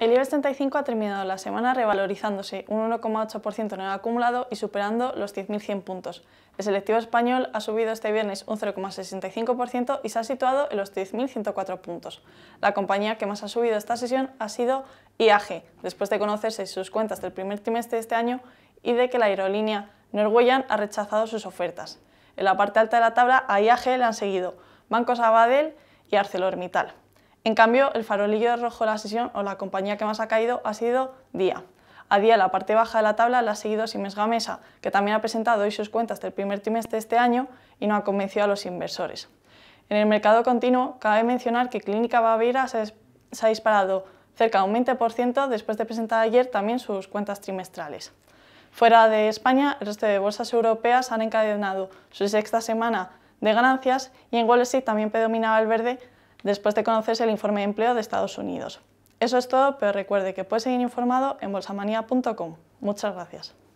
El IBEX 35 ha terminado la semana revalorizándose un 1,8% en el acumulado y superando los 10.100 puntos. El selectivo español ha subido este viernes un 0,65% y se ha situado en los 10.104 puntos. La compañía que más ha subido esta sesión ha sido IAG, después de conocerse sus cuentas del primer trimestre de este año y de que la aerolínea Norwegian ha rechazado sus ofertas. En la parte alta de la tabla a IAG le han seguido Banco Sabadell y ArcelorMittal. En cambio, el farolillo rojo de la sesión o la compañía que más ha caído ha sido Día. A Día, la parte baja de la tabla, la ha seguido Simes Gamesa, que también ha presentado hoy sus cuentas del primer trimestre de este año y no ha convencido a los inversores. En el mercado continuo, cabe mencionar que Clínica Baviera se, se ha disparado cerca de un 20% después de presentar ayer también sus cuentas trimestrales. Fuera de España, el resto de bolsas europeas han encadenado su sexta semana de ganancias y en Wall Street también predominaba el verde después de conocerse el informe de empleo de Estados Unidos. Eso es todo, pero recuerde que puede seguir informado en bolsamanía.com. Muchas gracias.